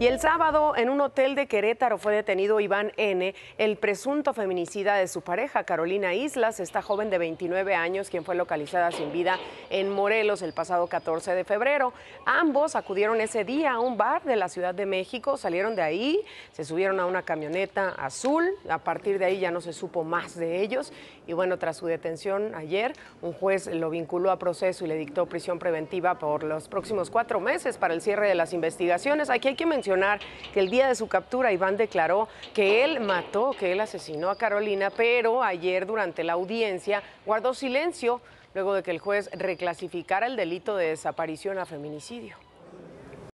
Y el sábado, en un hotel de Querétaro, fue detenido Iván N., el presunto feminicida de su pareja, Carolina Islas, esta joven de 29 años, quien fue localizada sin vida en Morelos el pasado 14 de febrero. Ambos acudieron ese día a un bar de la Ciudad de México, salieron de ahí, se subieron a una camioneta azul, a partir de ahí ya no se supo más de ellos. Y bueno, tras su detención ayer, un juez lo vinculó a proceso y le dictó prisión preventiva por los próximos cuatro meses para el cierre de las investigaciones. Aquí hay que mencionar que el día de su captura Iván declaró que él mató, que él asesinó a Carolina, pero ayer durante la audiencia guardó silencio luego de que el juez reclasificara el delito de desaparición a feminicidio.